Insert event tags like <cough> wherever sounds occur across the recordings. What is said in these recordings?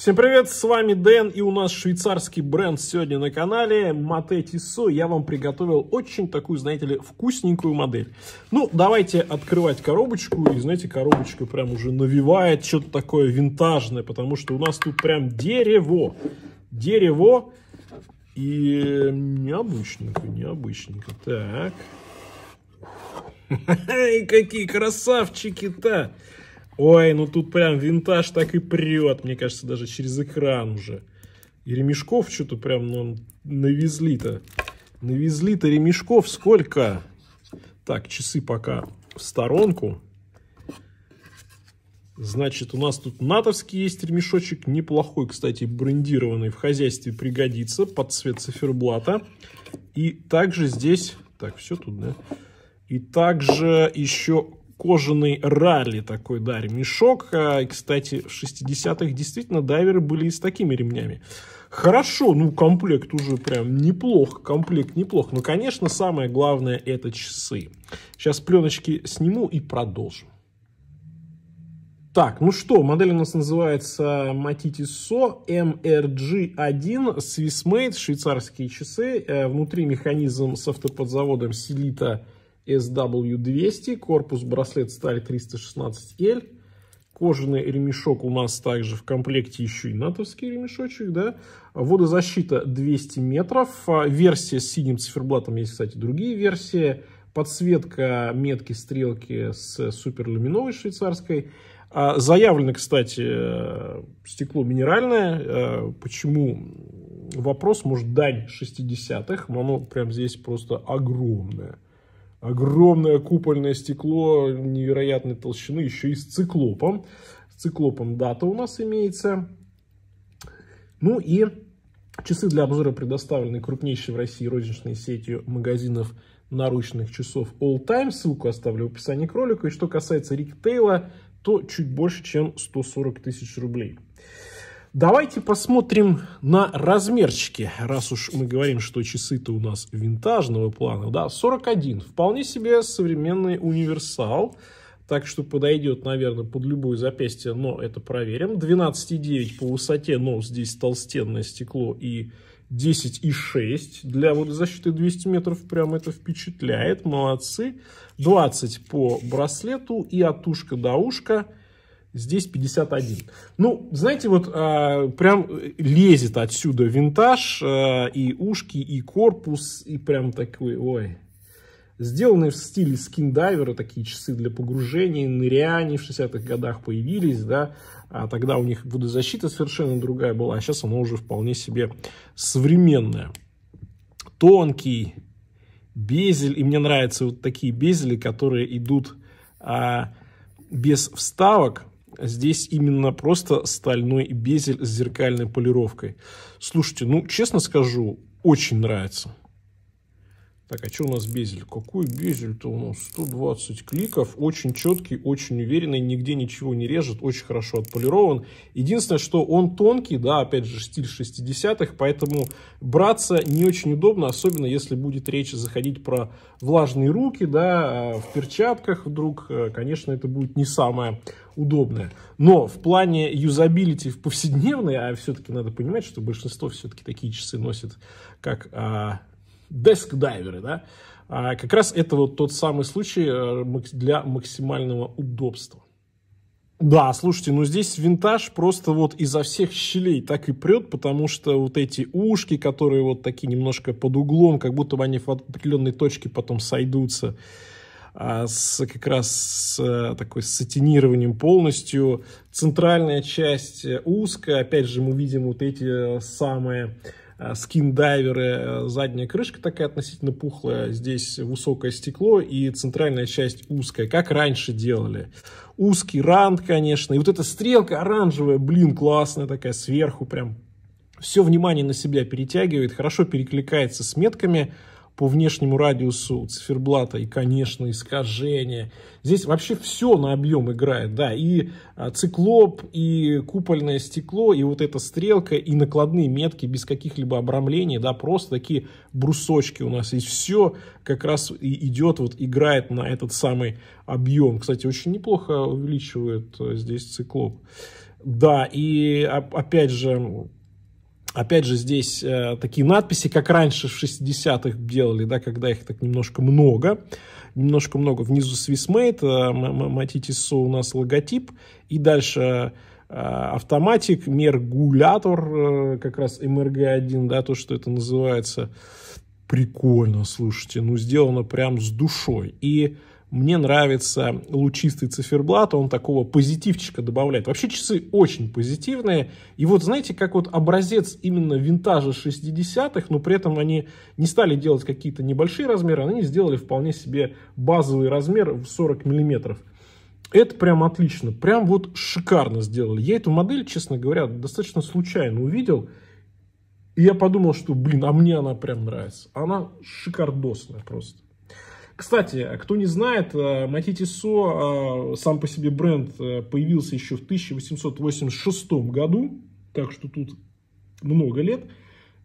Всем привет, с вами Дэн и у нас швейцарский бренд сегодня на канале Мате Тисо. Я вам приготовил очень такую, знаете ли, вкусненькую модель. Ну, давайте открывать коробочку. И, знаете, коробочка прям уже навевает что-то такое винтажное, потому что у нас тут прям дерево. Дерево и необычненько, необычненько. Так. <laughs> Какие красавчики-то! Ой, ну тут прям винтаж так и прет, мне кажется, даже через экран уже. И ремешков что-то прям ну, навезли-то. Навезли-то ремешков сколько? Так, часы пока в сторонку. Значит, у нас тут натовский есть ремешочек. Неплохой, кстати, брендированный. В хозяйстве пригодится под цвет циферблата. И также здесь... Так, все тут, да? И также еще кожаный ралли такой, да, ремешок. А, кстати, в 60-х действительно дайверы были и с такими ремнями. Хорошо, ну комплект уже прям неплох, комплект неплох. Но, конечно, самое главное это часы. Сейчас пленочки сниму и продолжим. Так, ну что, модель у нас называется Matitiso MRG1 Swissmade, швейцарские часы. Э, внутри механизм с автоподзаводом Силита SW200, корпус браслет сталь 316L, кожаный ремешок у нас также в комплекте еще и натовский ремешочек, да, водозащита 200 метров, а, версия с синим циферблатом, есть, кстати, другие версии, подсветка метки стрелки с суперлюминовой швейцарской, а, Заявлено, кстати, э, стекло минеральное. Э, почему? Вопрос, может, дань 60-х. Оно прям здесь просто огромное огромное купольное стекло невероятной толщины, еще и с циклопом. С циклопом дата у нас имеется. Ну и часы для обзора предоставлены крупнейшей в России розничной сетью магазинов наручных часов All Time. Ссылку оставлю в описании к ролику. И что касается Риктейла, то чуть больше, чем 140 тысяч рублей. Давайте посмотрим на размерчики, раз уж мы говорим, что часы-то у нас винтажного плана. Да, 41, вполне себе современный универсал, так что подойдет, наверное, под любое запястье, но это проверим. 12,9 по высоте, но здесь толстенное стекло и 10,6 для водозащиты 200 метров, прямо это впечатляет, молодцы. 20 по браслету и от ушка до ушка – здесь 51. Ну, знаете, вот а, прям э, лезет отсюда винтаж, а, и ушки, и корпус, и прям такой, ой. Сделанные в стиле скиндайвера, такие часы для погружения, ныряний в 60-х годах появились, да, а тогда у них водозащита совершенно другая была, а сейчас она уже вполне себе современная. Тонкий безель, и мне нравятся вот такие безели, которые идут а, без вставок, Здесь именно просто стальной безель с зеркальной полировкой. Слушайте, ну, честно скажу, очень нравится. Так, а что у нас безель? Какой безель-то у нас? 120 кликов, очень четкий, очень уверенный, нигде ничего не режет, очень хорошо отполирован. Единственное, что он тонкий, да, опять же, стиль 60-х, поэтому браться не очень удобно, особенно если будет речь заходить про влажные руки, да, э, в перчатках вдруг, э, конечно, это будет не самое удобное. Но в плане юзабилити в повседневной, а все-таки надо понимать, что большинство все-таки такие часы носит как а, деск-дайверы, да, а, как раз это вот тот самый случай э, для максимального удобства. Да, слушайте, ну здесь винтаж просто вот изо всех щелей так и прет, потому что вот эти ушки, которые вот такие немножко под углом, как будто бы они в определенной точке потом сойдутся, а с, как раз с э, такой сатинированием полностью. Центральная часть э, узкая, опять же мы видим вот эти самые Э, скиндайверы, э, задняя крышка такая относительно пухлая, здесь высокое стекло и центральная часть узкая, как раньше делали. Узкий рант, конечно, и вот эта стрелка оранжевая, блин, классная такая, сверху прям все внимание на себя перетягивает, хорошо перекликается с метками, по внешнему радиусу циферблата и, конечно, искажение Здесь вообще все на объем играет, да, и а, циклоп, и купольное стекло, и вот эта стрелка, и накладные метки без каких-либо обрамлений, да, просто такие брусочки у нас есть. Все как раз и идет, вот играет на этот самый объем. Кстати, очень неплохо увеличивает э, здесь циклоп. Да, и а, опять же, Опять же, здесь э, такие надписи, как раньше в 60-х делали, да, когда их так немножко много. Немножко много. Внизу Swissmade, э, у нас логотип. И дальше э, автоматик, мергулятор, э, как раз МРГ-1, да, то, что это называется. Прикольно, слушайте. Ну, сделано прям с душой. И мне нравится лучистый циферблат, он такого позитивчика добавляет. Вообще часы очень позитивные. И вот знаете, как вот образец именно винтажа 60-х, но при этом они не стали делать какие-то небольшие размеры, они сделали вполне себе базовый размер в 40 миллиметров. Это прям отлично, прям вот шикарно сделали. Я эту модель, честно говоря, достаточно случайно увидел. И я подумал, что, блин, а мне она прям нравится. Она шикардосная просто. Кстати, кто не знает, э, Мати э, сам по себе бренд э, появился еще в 1886 году, так что тут много лет.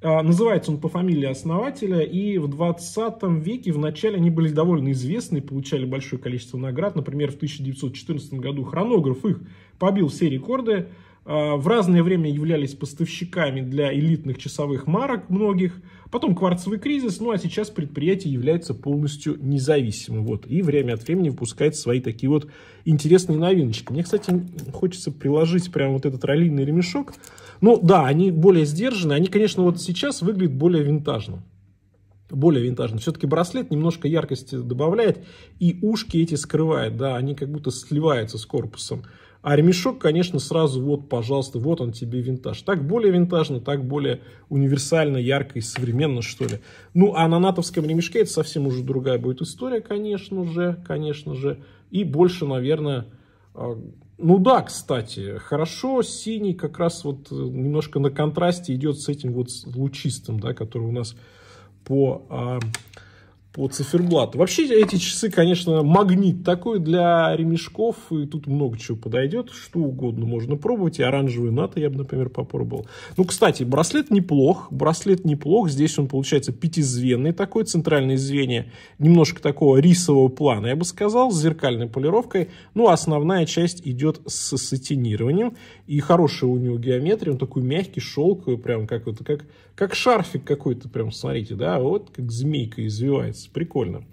Называется он по фамилии основателя, и в 20 веке в начале они были довольно известны, получали большое количество наград. Например, в 1914 году хронограф их побил все рекорды. А, в разное время являлись поставщиками для элитных часовых марок многих, потом кварцевый кризис, ну а сейчас предприятие является полностью независимым, вот, и время от времени выпускает свои такие вот интересные новиночки. Мне, кстати, хочется приложить прям вот этот ролийный ремешок, ну да, они более сдержанные, они, конечно, вот сейчас выглядят более винтажно, более винтажно. Все-таки браслет немножко яркости добавляет и ушки эти скрывает, да, они как будто сливаются с корпусом. А ремешок, конечно, сразу вот, пожалуйста, вот он тебе винтаж. Так более винтажно, так более универсально, ярко и современно, что ли. Ну, а на натовском ремешке это совсем уже другая будет история, конечно же, конечно же. И больше, наверное, а, ну да, кстати, хорошо, синий как раз вот э, немножко на контрасте идет с этим вот лучистым, да, который у нас по а, по циферблату. Вообще эти часы, конечно, магнит такой для ремешков, и тут много чего подойдет, что угодно можно пробовать, и оранжевый НАТО я бы, например, попробовал. Ну, кстати, браслет неплох, браслет неплох, здесь он получается пятизвенный такой, центральное звенье немножко такого рисового плана, я бы сказал, с зеркальной полировкой, ну, основная часть идет с сатинированием, и хорошая у него геометрия, он такой мягкий, шелковый, прям как, вот, как, как шарфик какой-то, прям, смотрите, да, вот как змейка извивается получается. Прикольно.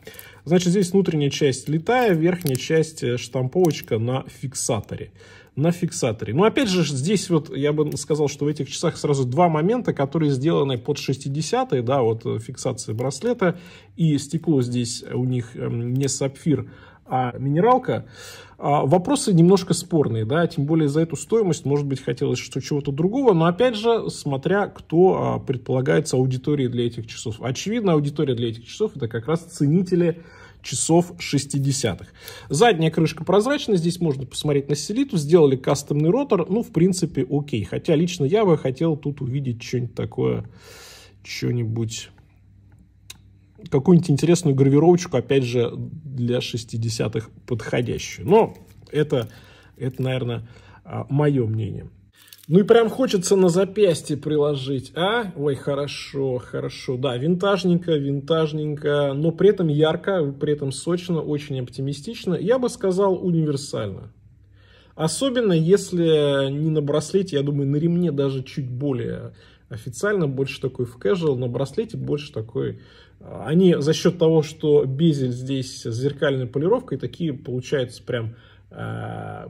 Значит, здесь внутренняя часть литая, верхняя часть э, штамповочка на фиксаторе. На фиксаторе. Ну, опять же, здесь вот я бы сказал, что в этих часах сразу два момента, которые сделаны под 60-е, да, вот э, фиксация браслета и стекло здесь у них эм, не сапфир, а минералка. А, вопросы немножко спорные, да, тем более за эту стоимость, может быть, хотелось что чего-то другого, но опять же, смотря кто а, предполагается аудиторией для этих часов. Очевидно, аудитория для этих часов это как раз ценители часов 60-х. Задняя крышка прозрачная, здесь можно посмотреть на селиту, сделали кастомный ротор, ну, в принципе, окей. Хотя лично я бы хотел тут увидеть что-нибудь такое, что-нибудь какую-нибудь интересную гравировочку, опять же, для 60-х подходящую. Но это, это наверное, а, мое мнение. Ну и прям хочется на запястье приложить, а? Ой, хорошо, хорошо. Да, винтажненько, винтажненько, но при этом ярко, при этом сочно, очень оптимистично. Я бы сказал универсально. Особенно если не на браслете, я думаю, на ремне даже чуть более официально, больше такой в casual, на браслете больше такой они за счет того, что безель здесь с зеркальной полировкой, такие получаются прям, э,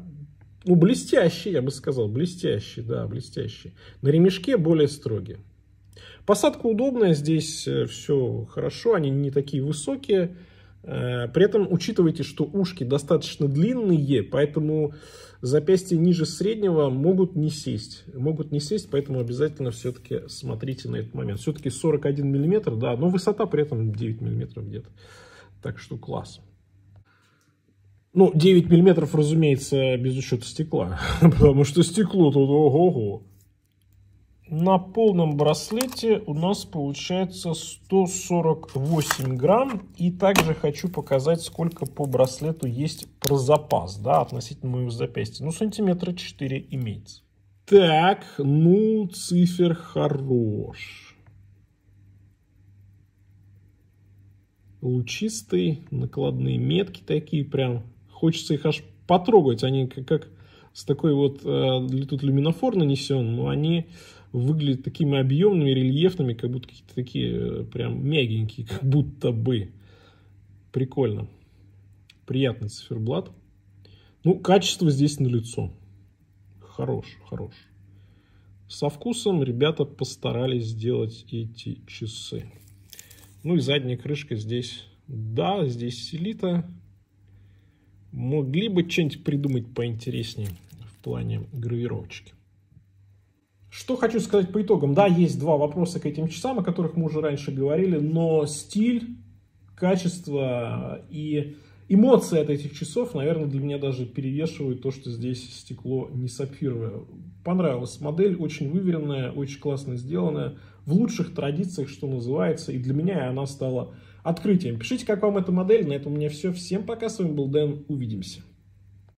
ну, блестящие, я бы сказал, блестящие, да, блестящие. На ремешке более строгие. Посадка удобная, здесь э, все хорошо, они не такие высокие. Э, при этом учитывайте, что ушки достаточно длинные, поэтому запястья ниже среднего могут не сесть. Могут не сесть, поэтому обязательно все-таки смотрите на этот момент. Все-таки 41 миллиметр, да, но высота при этом 9 миллиметров где-то. Так что класс. Ну, 9 миллиметров, разумеется, без учета стекла, <laughs> потому что стекло тут ого-го на полном браслете у нас получается 148 грамм. И также хочу показать, сколько по браслету есть про запас, да, относительно моего запястья. Ну, сантиметра 4 имеется. Так, ну, цифер хорош. Лучистые, накладные метки такие прям. Хочется их аж потрогать. Они а как, как с такой вот, э, тут люминофор нанесен, но они выглядят такими объемными, рельефными, как будто какие-то такие э, прям мягенькие, <laughs> как будто бы. Прикольно. Приятный циферблат. Ну, качество здесь налицо. Хорош, хорош. Со вкусом ребята постарались сделать эти часы. Ну и задняя крышка здесь, да, здесь селита, Могли бы что-нибудь придумать поинтереснее в плане гравировочки. Что хочу сказать по итогам. Да, есть два вопроса к этим часам, о которых мы уже раньше говорили, но стиль, качество и эмоции от этих часов, наверное, для меня даже перевешивают то, что здесь стекло не сапфировое. Понравилась модель, очень выверенная, очень классно сделанная, в лучших традициях, что называется, и для меня она стала открытием. Пишите, как вам эта модель. На этом у меня все. Всем пока. С вами был Дэн. Увидимся.